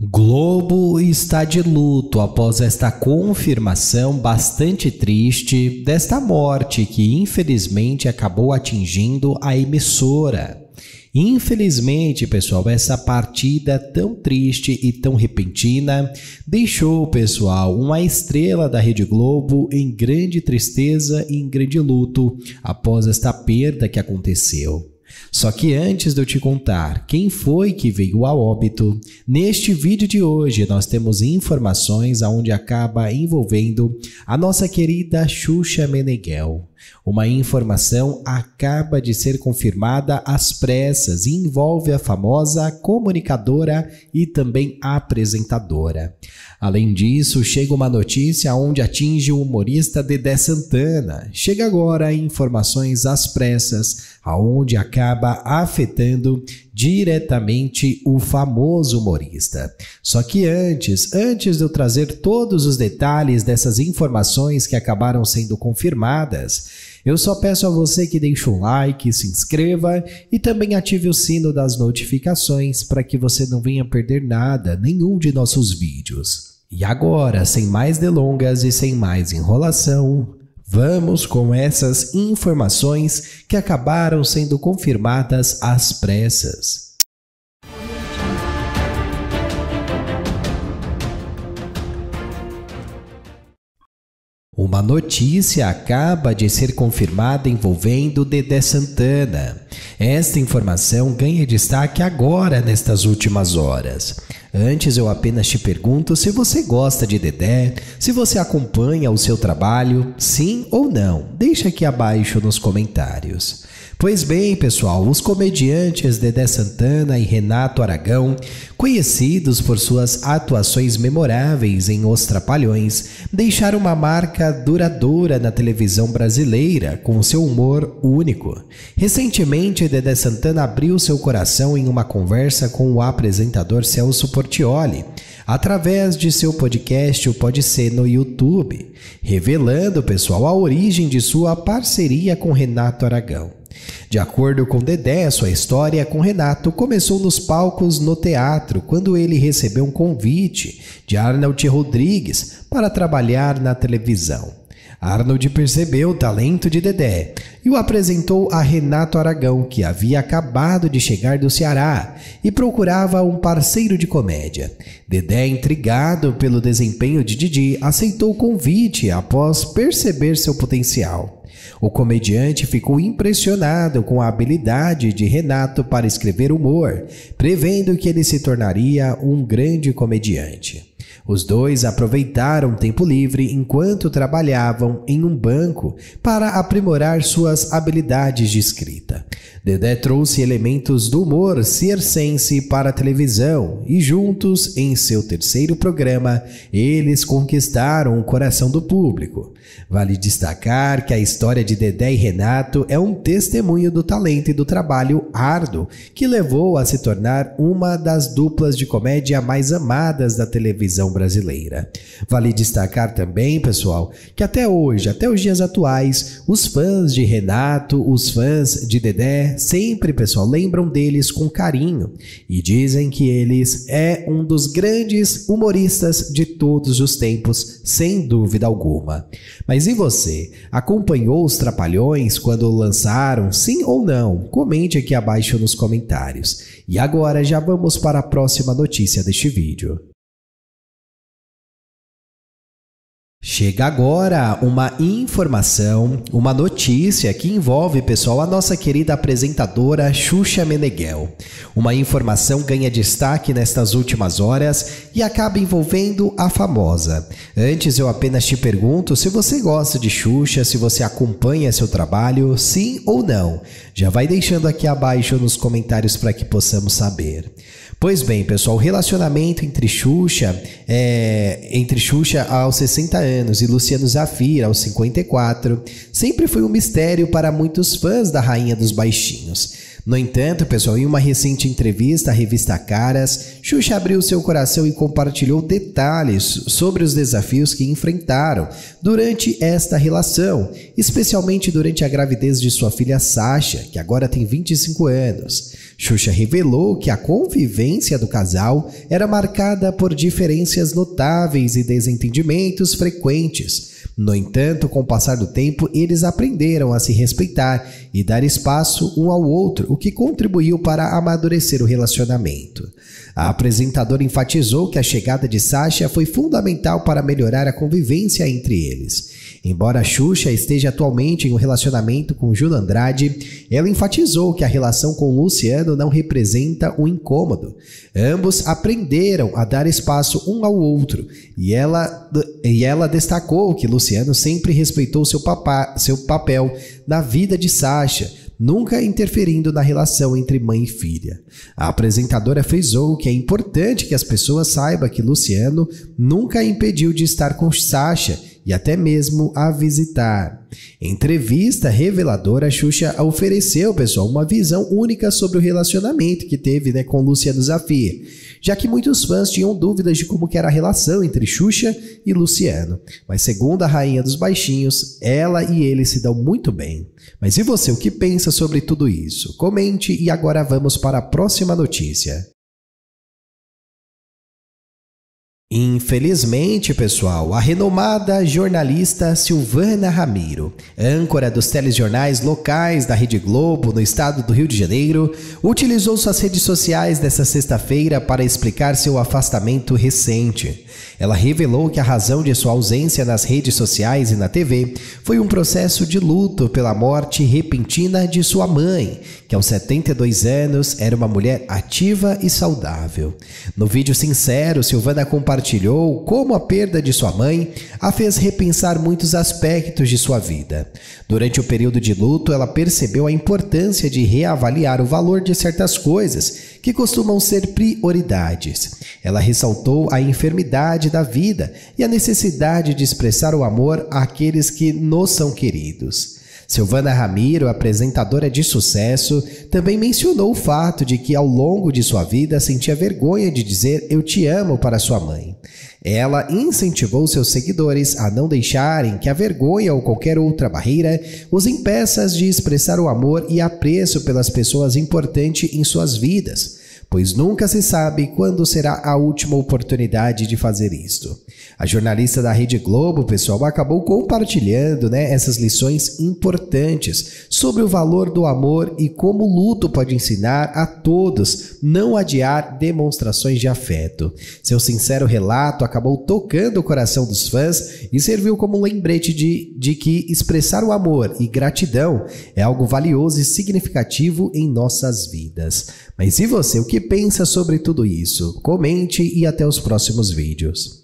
Globo está de luto após esta confirmação bastante triste desta morte que infelizmente acabou atingindo a emissora. Infelizmente, pessoal, essa partida tão triste e tão repentina deixou, pessoal, uma estrela da Rede Globo em grande tristeza e em grande luto após esta perda que aconteceu. Só que antes de eu te contar quem foi que veio a óbito, neste vídeo de hoje nós temos informações aonde acaba envolvendo a nossa querida Xuxa Meneghel. Uma informação acaba de ser confirmada às pressas e envolve a famosa comunicadora e também apresentadora. Além disso, chega uma notícia onde atinge o humorista Dedé Santana. Chega agora informações às pressas, aonde acaba afetando diretamente o famoso humorista. Só que antes, antes de eu trazer todos os detalhes dessas informações que acabaram sendo confirmadas, eu só peço a você que deixe um like, se inscreva e também ative o sino das notificações para que você não venha perder nada, nenhum de nossos vídeos. E agora, sem mais delongas e sem mais enrolação, Vamos com essas informações que acabaram sendo confirmadas às pressas. Uma notícia acaba de ser confirmada envolvendo Dedé Santana. Esta informação ganha destaque agora nestas últimas horas. Antes eu apenas te pergunto se você gosta de Dedé, se você acompanha o seu trabalho, sim ou não. Deixa aqui abaixo nos comentários. Pois bem, pessoal, os comediantes Dedé Santana e Renato Aragão, conhecidos por suas atuações memoráveis em Os Trapalhões, deixaram uma marca duradoura na televisão brasileira com seu humor único. Recentemente, Dedé Santana abriu seu coração em uma conversa com o apresentador Celso Portioli através de seu podcast O Pode Ser no YouTube, revelando, pessoal, a origem de sua parceria com Renato Aragão. De acordo com Dedé, sua história com Renato começou nos palcos no teatro, quando ele recebeu um convite de Arnold Rodrigues para trabalhar na televisão. Arnold percebeu o talento de Dedé e o apresentou a Renato Aragão, que havia acabado de chegar do Ceará e procurava um parceiro de comédia. Dedé, intrigado pelo desempenho de Didi, aceitou o convite após perceber seu potencial. O comediante ficou impressionado com a habilidade de Renato para escrever humor, prevendo que ele se tornaria um grande comediante. Os dois aproveitaram tempo livre enquanto trabalhavam em um banco para aprimorar suas habilidades de escrita. Dedé trouxe elementos do humor circense para a televisão e, juntos, em seu terceiro programa, eles conquistaram o coração do público. Vale destacar que a história de Dedé e Renato é um testemunho do talento e do trabalho árduo que levou a se tornar uma das duplas de comédia mais amadas da televisão brasileira. Vale destacar também, pessoal, que até hoje, até os dias atuais, os fãs de Renato, os fãs de Dedé, sempre, pessoal, lembram deles com carinho e dizem que eles é um dos grandes humoristas de todos os tempos, sem dúvida alguma. Mas e você? Acompanhou os Trapalhões quando lançaram, sim ou não? Comente aqui abaixo nos comentários. E agora já vamos para a próxima notícia deste vídeo. Chega agora uma informação, uma notícia que envolve, pessoal, a nossa querida apresentadora Xuxa Meneghel. Uma informação ganha destaque nestas últimas horas e acaba envolvendo a famosa. Antes eu apenas te pergunto se você gosta de Xuxa, se você acompanha seu trabalho, sim ou não. Já vai deixando aqui abaixo nos comentários para que possamos saber. Pois bem, pessoal, o relacionamento entre Xuxa, é, entre Xuxa aos 60 anos e Luciano Zafir aos 54, sempre foi um mistério para muitos fãs da Rainha dos Baixinhos. No entanto, pessoal, em uma recente entrevista à revista Caras, Xuxa abriu seu coração e compartilhou detalhes sobre os desafios que enfrentaram durante esta relação, especialmente durante a gravidez de sua filha Sasha, que agora tem 25 anos. Xuxa revelou que a convivência do casal era marcada por diferenças notáveis e desentendimentos frequentes no entanto, com o passar do tempo, eles aprenderam a se respeitar e dar espaço um ao outro, o que contribuiu para amadurecer o relacionamento. A apresentadora enfatizou que a chegada de Sasha foi fundamental para melhorar a convivência entre eles. Embora Xuxa esteja atualmente em um relacionamento com Juno Andrade, ela enfatizou que a relação com Luciano não representa um incômodo. Ambos aprenderam a dar espaço um ao outro e ela, e ela destacou que Luciano sempre respeitou seu, papá, seu papel na vida de Sasha nunca interferindo na relação entre mãe e filha. A apresentadora frisou que é importante que as pessoas saibam que Luciano nunca impediu de estar com Sasha e até mesmo a visitar. Entrevista reveladora, Xuxa ofereceu, pessoal, uma visão única sobre o relacionamento que teve né, com Luciano Zafir, já que muitos fãs tinham dúvidas de como era a relação entre Xuxa e Luciano. Mas segundo a Rainha dos Baixinhos, ela e ele se dão muito bem. Mas e você, o que pensa sobre tudo isso? Comente e agora vamos para a próxima notícia. Infelizmente, pessoal, a renomada jornalista Silvana Ramiro, âncora dos telejornais locais da Rede Globo no estado do Rio de Janeiro, utilizou suas redes sociais desta sexta-feira para explicar seu afastamento recente. Ela revelou que a razão de sua ausência nas redes sociais e na TV foi um processo de luto pela morte repentina de sua mãe, que aos 72 anos era uma mulher ativa e saudável. No vídeo sincero, Silvana compartilhou compartilhou como a perda de sua mãe a fez repensar muitos aspectos de sua vida. Durante o período de luto, ela percebeu a importância de reavaliar o valor de certas coisas que costumam ser prioridades. Ela ressaltou a enfermidade da vida e a necessidade de expressar o amor àqueles que nos são queridos. Silvana Ramiro, apresentadora de sucesso, também mencionou o fato de que ao longo de sua vida sentia vergonha de dizer eu te amo para sua mãe. Ela incentivou seus seguidores a não deixarem que a vergonha ou qualquer outra barreira os impeças de expressar o amor e apreço pelas pessoas importantes em suas vidas pois nunca se sabe quando será a última oportunidade de fazer isto. A jornalista da Rede Globo, pessoal, acabou compartilhando né, essas lições importantes sobre o valor do amor e como o luto pode ensinar a todos não adiar demonstrações de afeto. Seu sincero relato acabou tocando o coração dos fãs e serviu como um lembrete de, de que expressar o amor e gratidão é algo valioso e significativo em nossas vidas. Mas e você, o que pensa sobre tudo isso? Comente e até os próximos vídeos.